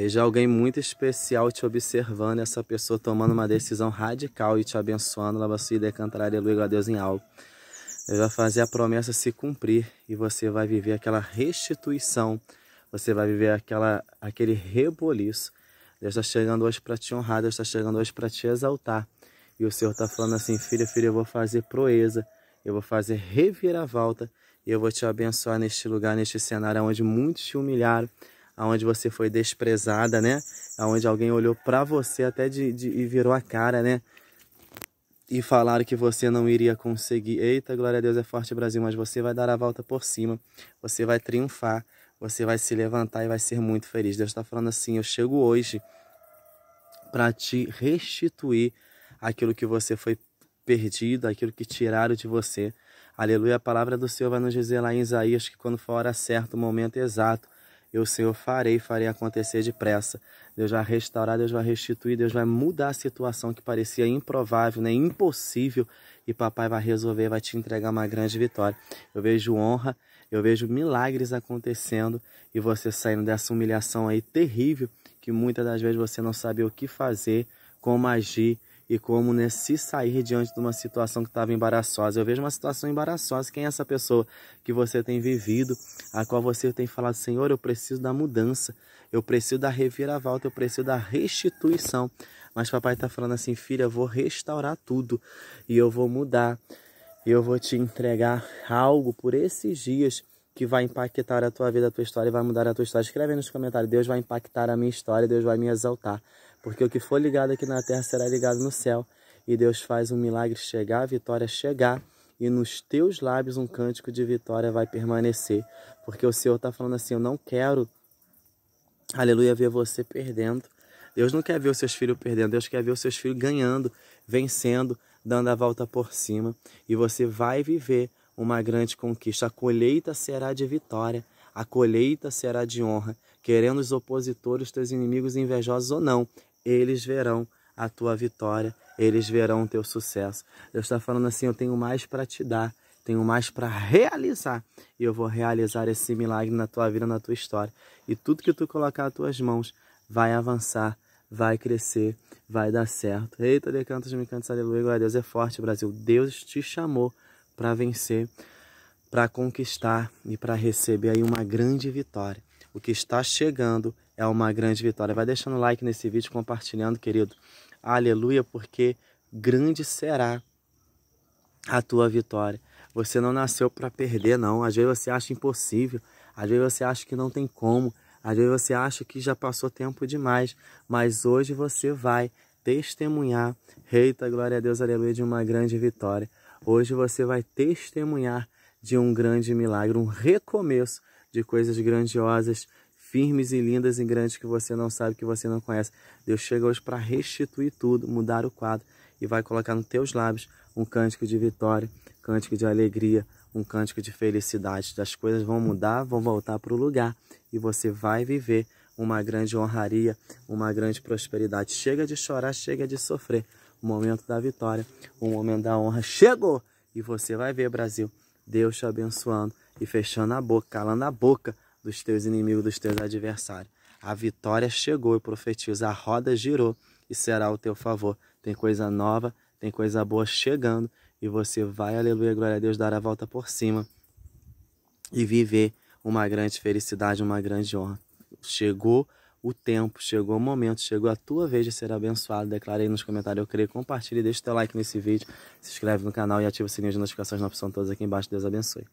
Veja alguém muito especial te observando, essa pessoa tomando uma decisão radical e te abençoando. Lava sua ideia, cantar aleluia, a Deus em algo. Deus vai fazer a promessa se cumprir e você vai viver aquela restituição, você vai viver aquela, aquele reboliço. Deus está chegando hoje para te honrar, Deus está chegando hoje para te exaltar. E o Senhor está falando assim: filho, filho, eu vou fazer proeza, eu vou fazer reviravolta, e eu vou te abençoar neste lugar, neste cenário onde muitos te humilharam, aonde você foi desprezada, né? Aonde alguém olhou para você até de, de, e virou a cara, né? E falaram que você não iria conseguir. Eita, glória a Deus, é forte Brasil, mas você vai dar a volta por cima. Você vai triunfar, você vai se levantar e vai ser muito feliz. Deus está falando assim: eu chego hoje para te restituir aquilo que você foi perdido, aquilo que tiraram de você. Aleluia, a palavra do Senhor vai nos dizer lá em Isaías que quando for a hora certa, o momento exato, eu, Senhor, farei, farei acontecer depressa. Deus vai restaurar, Deus vai restituir, Deus vai mudar a situação que parecia improvável, né, impossível, e papai vai resolver, vai te entregar uma grande vitória. Eu vejo honra, eu vejo milagres acontecendo e você saindo dessa humilhação aí terrível, que muitas das vezes você não sabe o que fazer, como agir, e como né, se sair diante de uma situação que estava embaraçosa. Eu vejo uma situação embaraçosa. Quem é essa pessoa que você tem vivido, a qual você tem falado, Senhor, eu preciso da mudança, eu preciso da reviravolta, eu preciso da restituição. Mas papai está falando assim, filha, eu vou restaurar tudo e eu vou mudar. Eu vou te entregar algo por esses dias que vai impactar a tua vida, a tua história, vai mudar a tua história. Escreve aí nos comentários, Deus vai impactar a minha história, Deus vai me exaltar porque o que for ligado aqui na terra será ligado no céu. E Deus faz um milagre chegar, a vitória chegar, e nos teus lábios um cântico de vitória vai permanecer. Porque o Senhor está falando assim: Eu não quero, aleluia, ver você perdendo. Deus não quer ver os seus filhos perdendo, Deus quer ver os seus filhos ganhando, vencendo, dando a volta por cima. E você vai viver uma grande conquista. A colheita será de vitória, a colheita será de honra, querendo os opositores, teus inimigos invejosos ou não eles verão a tua vitória, eles verão o teu sucesso. Deus está falando assim: eu tenho mais para te dar, tenho mais para realizar, e eu vou realizar esse milagre na tua vida, na tua história. E tudo que tu colocar nas tuas mãos vai avançar, vai crescer, vai dar certo. Eita, de cantos, me cantos, aleluia, glória a Deus, é forte, Brasil. Deus te chamou para vencer, para conquistar e para receber aí uma grande vitória. O que está chegando é uma grande vitória. Vai deixando o like nesse vídeo, compartilhando, querido. Aleluia, porque grande será a tua vitória. Você não nasceu para perder, não. Às vezes você acha impossível, às vezes você acha que não tem como, às vezes você acha que já passou tempo demais, mas hoje você vai testemunhar. Reita, glória a Deus, aleluia, de uma grande vitória. Hoje você vai testemunhar de um grande milagre, um recomeço de coisas grandiosas firmes e lindas e grandes que você não sabe, que você não conhece. Deus chega hoje para restituir tudo, mudar o quadro e vai colocar nos teus lábios um cântico de vitória, cântico de alegria, um cântico de felicidade. As coisas vão mudar, vão voltar para o lugar e você vai viver uma grande honraria, uma grande prosperidade. Chega de chorar, chega de sofrer. O momento da vitória, o momento da honra chegou e você vai ver, Brasil, Deus te abençoando e fechando a boca, calando a boca dos teus inimigos, dos teus adversários. A vitória chegou, eu profetizo, a roda girou e será ao teu favor. Tem coisa nova, tem coisa boa chegando e você vai, aleluia, glória a Deus, dar a volta por cima e viver uma grande felicidade, uma grande honra. Chegou o tempo, chegou o momento, chegou a tua vez de ser abençoado. Declare aí nos comentários, eu creio, compartilhe, deixa o teu like nesse vídeo, se inscreve no canal e ativa o sininho de notificações na opção todas aqui embaixo. Deus abençoe.